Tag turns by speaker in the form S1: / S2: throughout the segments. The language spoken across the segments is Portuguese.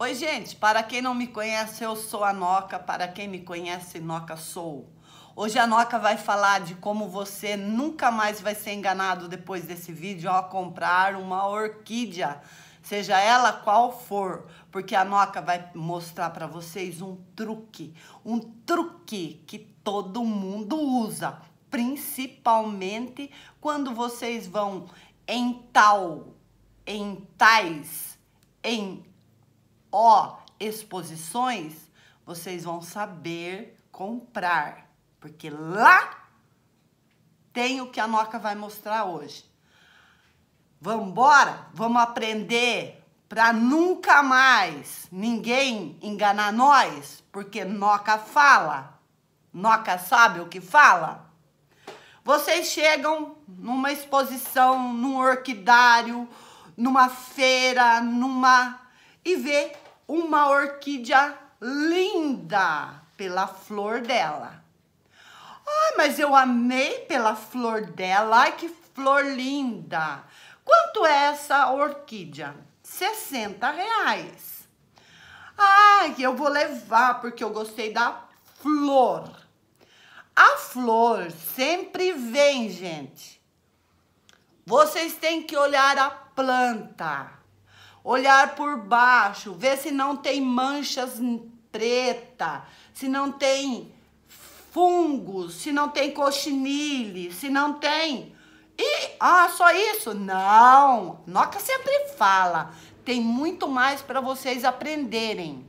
S1: Oi, gente, para quem não me conhece, eu sou a Noca, para quem me conhece, Noca sou. Hoje a Noca vai falar de como você nunca mais vai ser enganado depois desse vídeo ao comprar uma orquídea, seja ela qual for, porque a Noca vai mostrar para vocês um truque, um truque que todo mundo usa, principalmente quando vocês vão em tal, em tais, em o exposições, vocês vão saber comprar, porque lá tem o que a Noca vai mostrar hoje. Vamos embora? Vamos aprender para nunca mais ninguém enganar nós, porque Noca fala. Noca sabe o que fala. Vocês chegam numa exposição, num orquidário, numa feira, numa e vê uma orquídea linda pela flor dela. Ah, mas eu amei pela flor dela. Ai, que flor linda. Quanto é essa orquídea? 60 reais. Ai, eu vou levar porque eu gostei da flor. A flor sempre vem, gente. Vocês têm que olhar a planta olhar por baixo, ver se não tem manchas preta, se não tem fungos, se não tem coxinile, se não tem. E, ah, só isso? Não! Noca sempre fala. Tem muito mais para vocês aprenderem.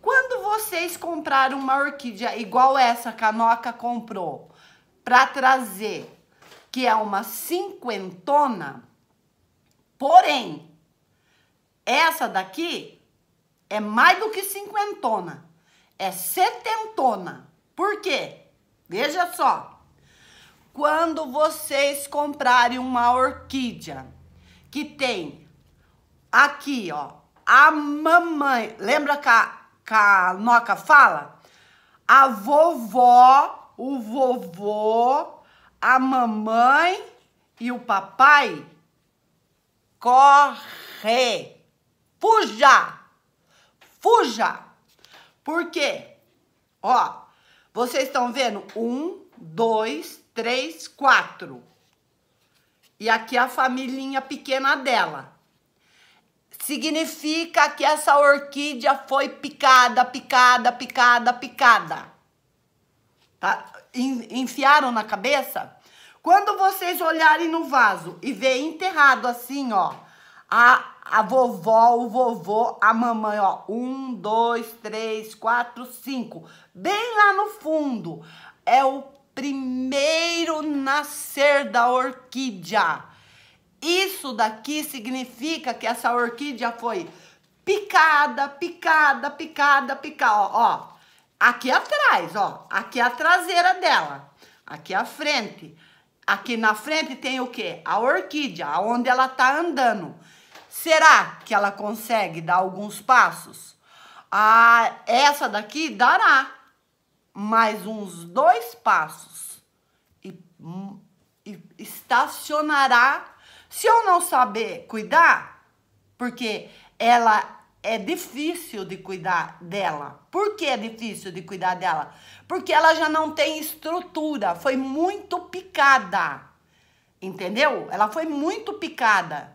S1: Quando vocês compraram uma orquídea igual essa que a Noca comprou, para trazer, que é uma cinquentona, porém, essa daqui é mais do que cinquentona. É setentona. Por quê? Veja só. Quando vocês comprarem uma orquídea que tem aqui, ó, a mamãe, lembra que a, que a Noca fala? A vovó, o vovô, a mamãe e o papai corre Fuja! Fuja! Por quê? Ó, vocês estão vendo? Um, dois, três, quatro. E aqui a família pequena dela. Significa que essa orquídea foi picada, picada, picada, picada. Tá? Enfiaram na cabeça? Quando vocês olharem no vaso e ver enterrado assim, ó, a, a vovó, o vovô, a mamãe, ó. Um, dois, três, quatro, cinco. Bem lá no fundo é o primeiro nascer da orquídea. Isso daqui significa que essa orquídea foi picada, picada, picada, picada, ó, ó. Aqui atrás, ó. Aqui é a traseira dela. Aqui é a frente. Aqui na frente tem o quê? A orquídea, onde ela tá andando. Será que ela consegue dar alguns passos? Ah, essa daqui dará mais uns dois passos e, e estacionará. Se eu não saber cuidar, porque ela é difícil de cuidar dela. Por que é difícil de cuidar dela? Porque ela já não tem estrutura, foi muito picada. Entendeu? Ela foi muito picada.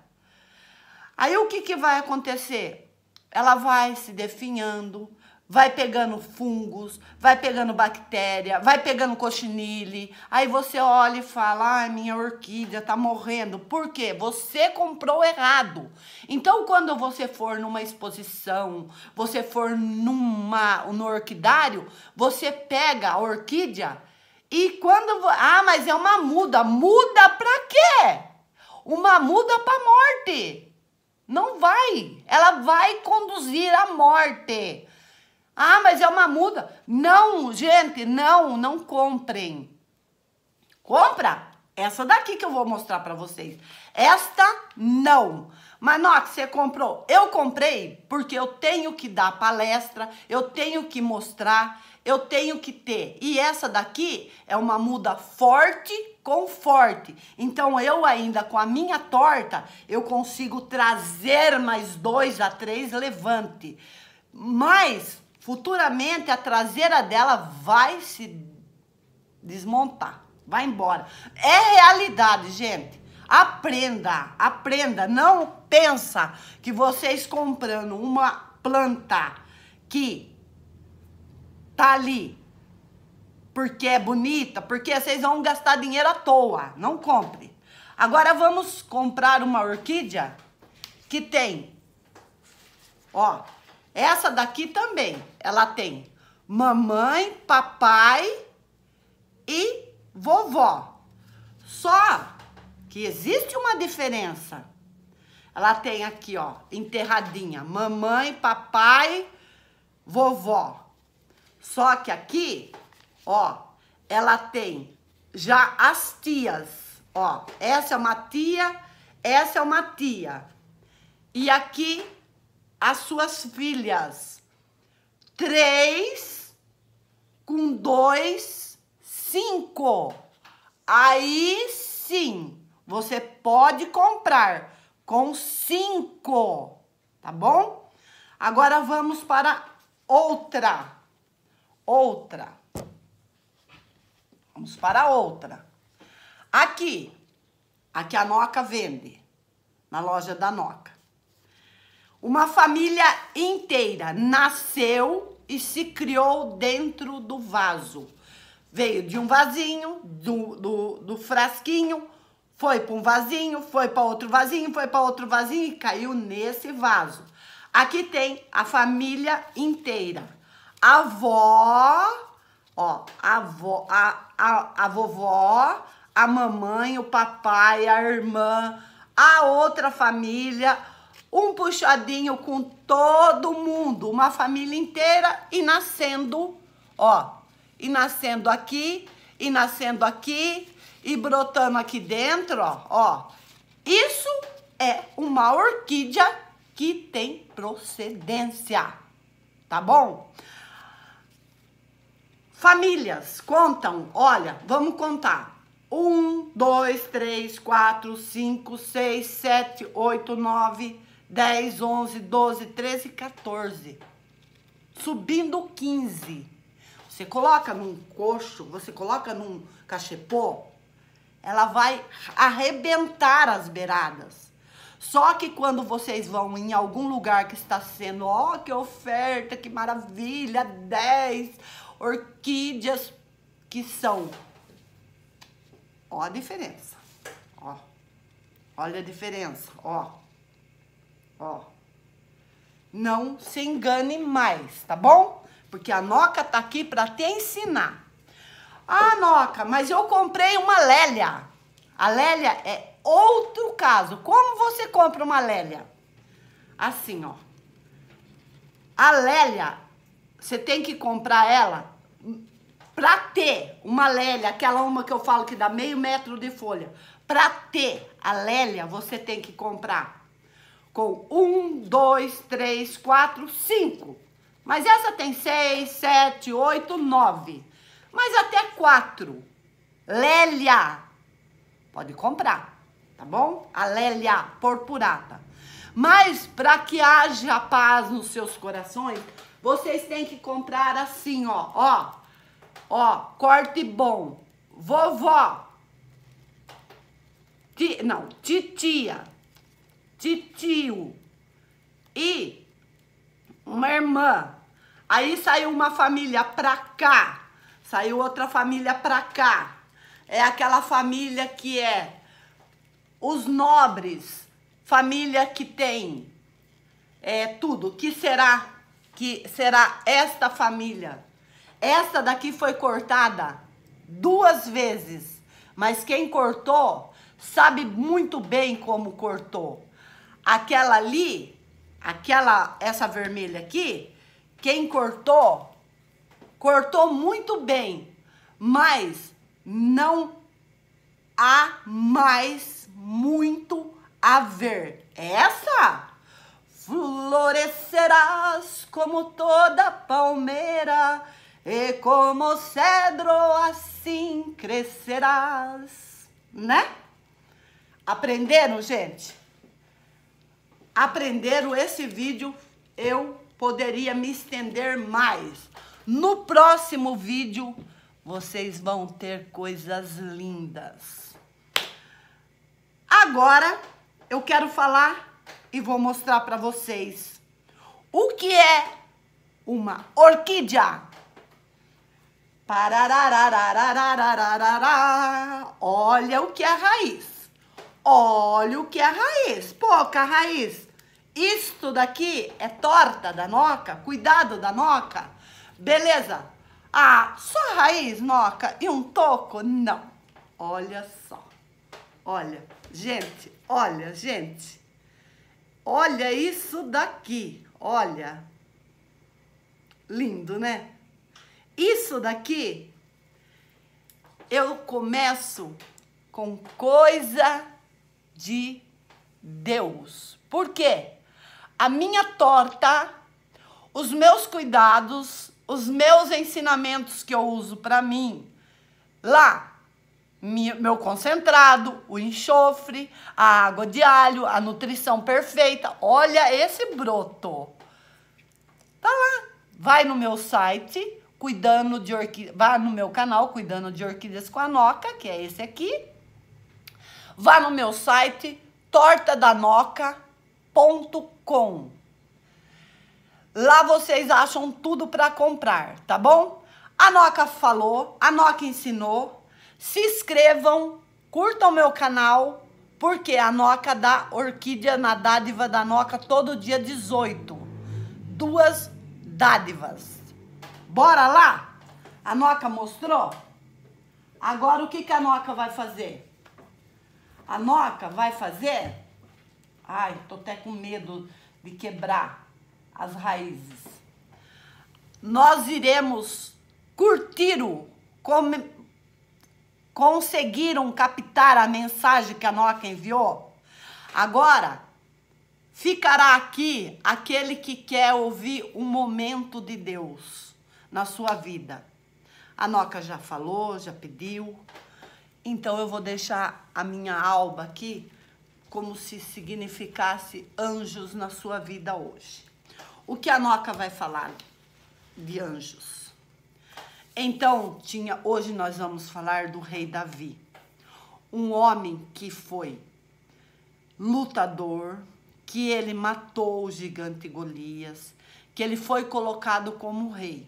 S1: Aí o que, que vai acontecer? Ela vai se definhando, vai pegando fungos, vai pegando bactéria, vai pegando cochinile. Aí você olha e fala: ah, minha orquídea tá morrendo". Por quê? Você comprou errado. Então, quando você for numa exposição, você for numa no orquidário, você pega a orquídea e quando ah, mas é uma muda, muda pra quê? Uma muda pra morte. Não vai. Ela vai conduzir à morte. Ah, mas é uma muda. Não, gente, não, não comprem. Compra essa daqui que eu vou mostrar para vocês. Esta não. Manox, você comprou? Eu comprei porque eu tenho que dar palestra, eu tenho que mostrar, eu tenho que ter. E essa daqui é uma muda forte com forte. Então eu ainda com a minha torta, eu consigo trazer mais dois a três levante. Mas futuramente a traseira dela vai se desmontar, vai embora. É realidade, gente. Aprenda, aprenda, não pensa que vocês comprando uma planta que tá ali. Porque é bonita, porque vocês vão gastar dinheiro à toa. Não compre. Agora vamos comprar uma orquídea que tem, ó, essa daqui também. Ela tem mamãe, papai e vovó. Só que existe uma diferença. Ela tem aqui, ó, enterradinha, mamãe, papai, vovó. Só que aqui, ó, ela tem já as tias, ó. Essa é uma tia, essa é uma tia. E aqui as suas filhas. Três com dois, cinco. Aí sim, você pode comprar com cinco, tá bom? Agora vamos para outra outra. Vamos para outra. Aqui, aqui a Noca vende, na loja da Noca. Uma família inteira nasceu e se criou dentro do vaso. Veio de um vasinho, do, do, do frasquinho, foi para um vasinho, foi para outro vasinho, foi para outro vasinho e caiu nesse vaso. Aqui tem a família inteira avó, ó, a avó, a, a, a vovó, a mamãe, o papai, a irmã, a outra família, um puxadinho com todo mundo, uma família inteira e nascendo, ó, e nascendo aqui, e nascendo aqui, e brotando aqui dentro, ó, ó. Isso é uma orquídea que tem procedência, tá bom? Famílias contam, olha, vamos contar. Um, dois, três, quatro, cinco, seis, sete, oito, nove, dez, onze, doze, treze, quatorze. Subindo 15. Você coloca num coxo, você coloca num cachepô, ela vai arrebentar as beiradas. Só que quando vocês vão em algum lugar que está sendo, ó, que oferta, que maravilha, 10, orquídeas que são. Ó a diferença. Ó. Olha a diferença, ó. Ó. Não se engane mais, tá bom? Porque a Noca tá aqui para te ensinar. Ah, Noca, mas eu comprei uma Lélia. A Lélia é outro caso. Como você compra uma Lélia? Assim, ó. A Lélia você tem que comprar ela para ter uma lélia, aquela uma que eu falo que dá meio metro de folha. Para ter a lélia, você tem que comprar com um, dois, três, quatro, cinco. Mas essa tem seis, sete, oito, nove. Mas até quatro. Lélia. Pode comprar, tá bom? A lélia purpurata. Mas para que haja paz nos seus corações, vocês têm que comprar assim, ó, ó, ó, corte bom. Vovó. Ti, não, titia. Titio. E uma irmã. Aí saiu uma família pra cá. Saiu outra família pra cá. É aquela família que é os nobres, família que tem é, tudo, que será que será esta família. Esta daqui foi cortada duas vezes, mas quem cortou sabe muito bem como cortou. Aquela ali, aquela essa vermelha aqui, quem cortou cortou muito bem, mas não há mais muito a ver. É essa florescerás como toda palmeira, e como cedro assim crescerás, né? Aprenderam, gente? Aprenderam esse vídeo? Eu poderia me estender mais. No próximo vídeo, vocês vão ter coisas lindas. Agora, eu quero falar e vou mostrar para vocês o que é uma orquídea. Olha o que é a raiz. Olha o que é a raiz. Pouca raiz. Isto daqui é torta da noca. Cuidado da noca. Beleza. Ah, só raiz, noca e um toco? Não. Olha só. Olha, gente. Olha, gente. Olha isso daqui, olha. Lindo, né? Isso daqui eu começo com coisa de Deus. Por quê? A minha torta, os meus cuidados, os meus ensinamentos que eu uso para mim lá meu concentrado, o enxofre, a água de alho, a nutrição perfeita. Olha esse broto. Tá lá. Vai no meu site, cuidando de orquídeas. Vá no meu canal, cuidando de orquídeas com a Noca, que é esse aqui. Vá no meu site, tortadanoca.com. Lá vocês acham tudo para comprar, tá bom? A Noca falou, a Noca ensinou. Se inscrevam, curtam meu canal, porque a Noca da Orquídea na Dádiva da Noca todo dia 18. Duas dádivas. Bora lá? A Noca mostrou? Agora o que, que a Noca vai fazer? A Noca vai fazer... Ai, tô até com medo de quebrar as raízes. Nós iremos curtir o... Come, Conseguiram captar a mensagem que a Noca enviou? Agora, ficará aqui aquele que quer ouvir o momento de Deus na sua vida. A Noca já falou, já pediu. Então eu vou deixar a minha alba aqui como se significasse anjos na sua vida hoje. O que a Noca vai falar de anjos? Então, tinha, hoje nós vamos falar do rei Davi. Um homem que foi lutador, que ele matou o gigante Golias, que ele foi colocado como rei.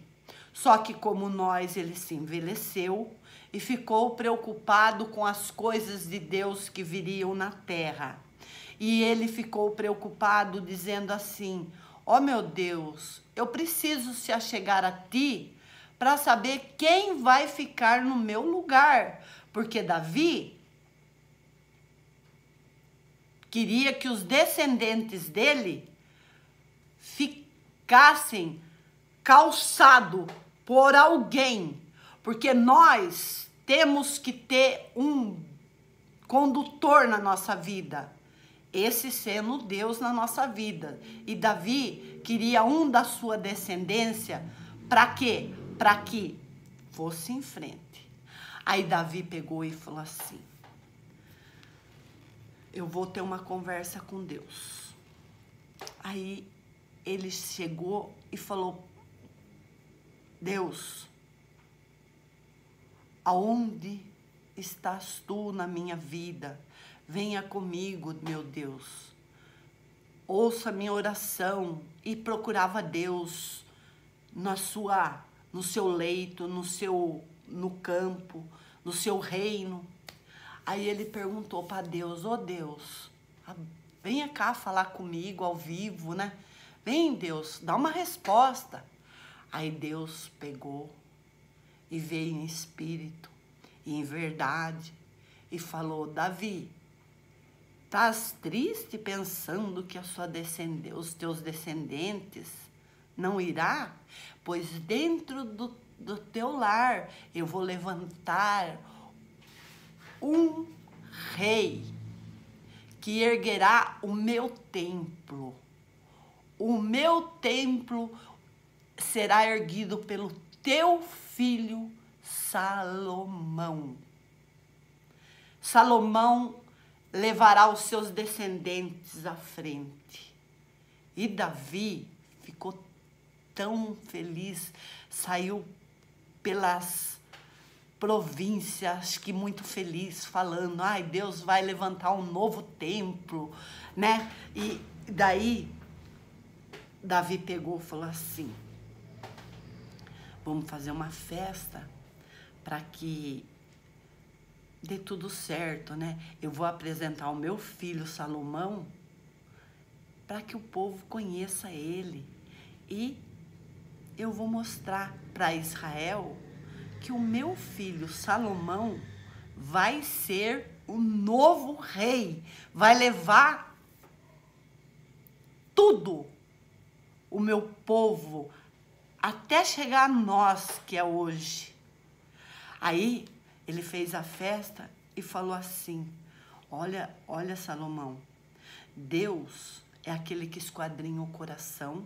S1: Só que como nós, ele se envelheceu e ficou preocupado com as coisas de Deus que viriam na terra. E ele ficou preocupado dizendo assim: "Ó oh, meu Deus, eu preciso se achegar a ti, para saber quem vai ficar no meu lugar, porque Davi queria que os descendentes dele ficassem calçado por alguém, porque nós temos que ter um condutor na nossa vida. Esse sendo Deus na nossa vida. E Davi queria um da sua descendência para quê? para que fosse em frente. Aí Davi pegou e falou assim: Eu vou ter uma conversa com Deus. Aí ele chegou e falou: Deus, aonde estás tu na minha vida? Venha comigo, meu Deus. Ouça minha oração e procurava Deus na sua no seu leito, no seu no campo, no seu reino. Aí ele perguntou para Deus: "Ô oh Deus, vem cá falar comigo ao vivo, né? Vem, Deus, dá uma resposta". Aí Deus pegou e veio em espírito e em verdade e falou: "Davi, estás triste pensando que a sua descendência, os teus descendentes não irá? Pois dentro do, do teu lar eu vou levantar um rei que erguerá o meu templo. O meu templo será erguido pelo teu filho Salomão. Salomão levará os seus descendentes à frente. E Davi ficou tão feliz, saiu pelas províncias que muito feliz, falando: ai, Deus vai levantar um novo templo, né? E daí, Davi pegou e falou assim: vamos fazer uma festa para que dê tudo certo, né? Eu vou apresentar o meu filho Salomão para que o povo conheça ele e eu vou mostrar para Israel que o meu filho Salomão vai ser o novo rei, vai levar tudo o meu povo até chegar a nós que é hoje. Aí ele fez a festa e falou assim: Olha, olha Salomão, Deus é aquele que esquadrinha o coração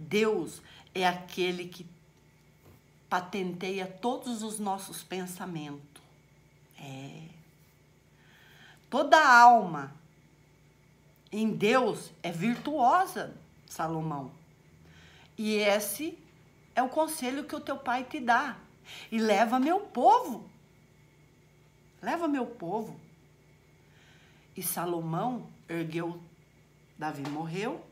S1: Deus é aquele que patenteia todos os nossos pensamentos. É. Toda alma em Deus é virtuosa, Salomão. E esse é o conselho que o teu pai te dá. E leva meu povo. Leva meu povo. E Salomão ergueu. Davi morreu.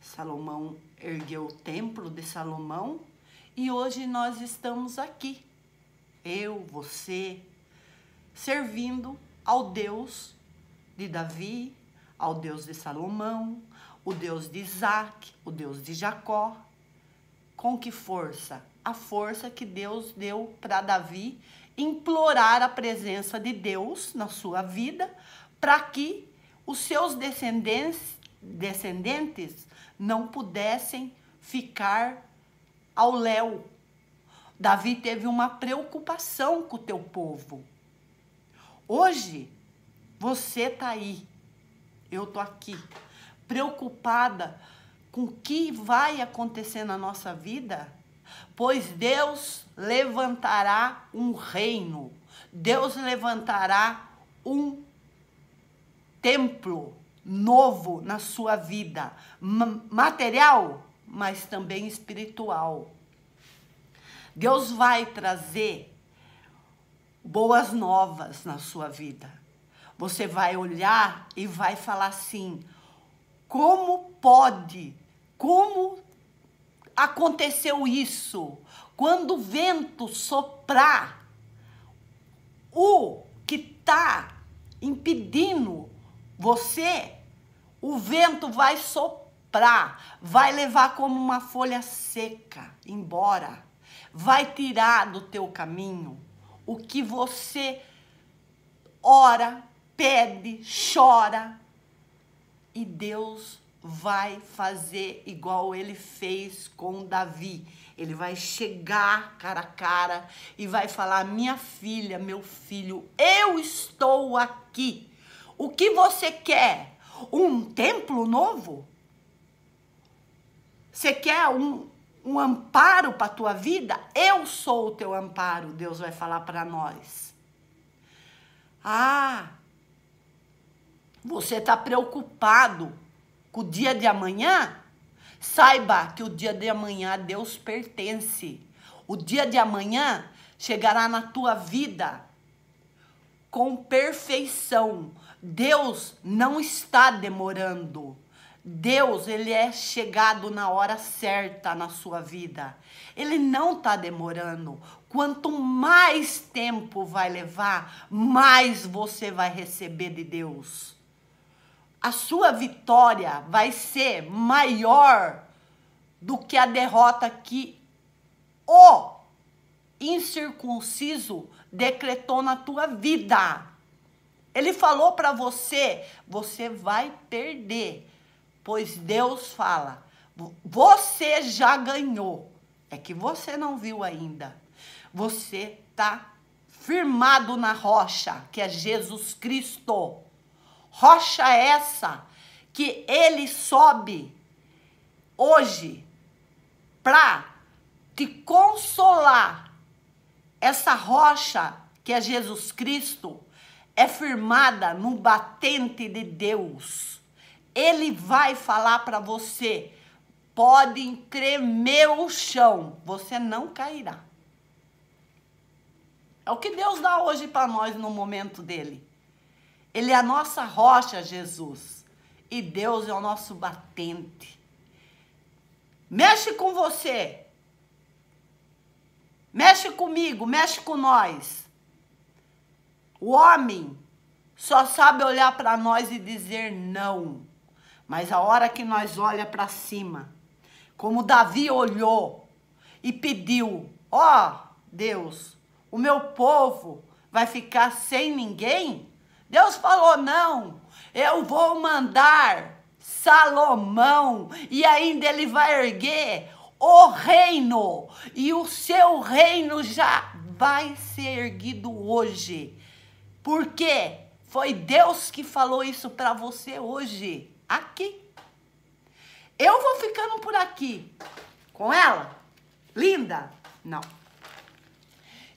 S1: Salomão ergueu o templo de Salomão e hoje nós estamos aqui, eu, você, servindo ao Deus de Davi, ao Deus de Salomão, o Deus de Isaac, o Deus de Jacó. Com que força? A força que Deus deu para Davi implorar a presença de Deus na sua vida para que os seus descendentes, descendentes não pudessem ficar ao léu. Davi teve uma preocupação com o teu povo. Hoje, você está aí, eu estou aqui, preocupada com o que vai acontecer na nossa vida, pois Deus levantará um reino, Deus levantará um templo novo na sua vida, material, mas também espiritual. Deus vai trazer boas novas na sua vida. Você vai olhar e vai falar assim: como pode? Como aconteceu isso? Quando o vento soprar, o que está impedindo você, o vento vai soprar, vai levar como uma folha seca embora, vai tirar do teu caminho o que você ora, pede, chora e Deus vai fazer igual ele fez com Davi. Ele vai chegar cara a cara e vai falar: Minha filha, meu filho, eu estou aqui. O que você quer? Um templo novo? Você quer um, um amparo para a tua vida? Eu sou o teu amparo, Deus vai falar para nós. Ah, você está preocupado com o dia de amanhã? Saiba que o dia de amanhã a Deus pertence. O dia de amanhã chegará na tua vida com perfeição. Deus não está demorando. Deus, ele é chegado na hora certa na sua vida. Ele não está demorando. Quanto mais tempo vai levar, mais você vai receber de Deus. A sua vitória vai ser maior do que a derrota que o incircunciso decretou na tua vida. Ele falou para você: você vai perder, pois Deus fala: você já ganhou. É que você não viu ainda. Você tá firmado na rocha, que é Jesus Cristo. Rocha essa que ele sobe hoje para te consolar. Essa rocha que é Jesus Cristo é firmada no batente de Deus. Ele vai falar para você: pode tremer o chão, você não cairá. É o que Deus dá hoje para nós no momento dele. Ele é a nossa rocha, Jesus. E Deus é o nosso batente. Mexe com você. Mexe comigo, mexe com nós. O homem só sabe olhar para nós e dizer não. Mas a hora que nós olha para cima, como Davi olhou e pediu: "Ó, oh, Deus, o meu povo vai ficar sem ninguém?" Deus falou: "Não, eu vou mandar Salomão e ainda ele vai erguer o reino e o seu reino já vai ser erguido hoje porque foi Deus que falou isso para você hoje, aqui. Eu vou ficando por aqui com ela, linda? Não.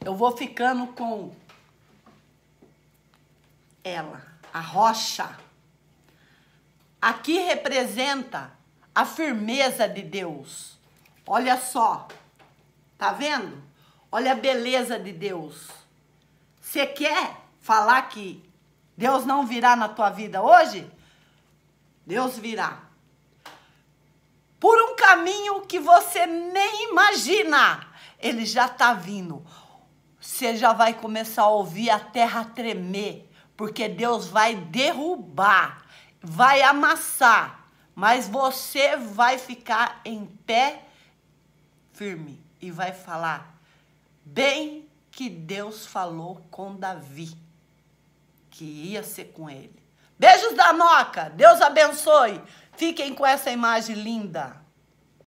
S1: Eu vou ficando com ela, a rocha. Aqui representa a firmeza de Deus. Olha só, tá vendo? Olha a beleza de Deus. Você quer falar que Deus não virá na tua vida hoje, Deus virá. Por um caminho que você nem imagina, ele já está vindo. Você já vai começar a ouvir a terra tremer, porque Deus vai derrubar, vai amassar, mas você vai ficar em pé firme e vai falar: bem que Deus falou com Davi que ia ser com ele. Beijos da Noca, Deus abençoe. Fiquem com essa imagem linda.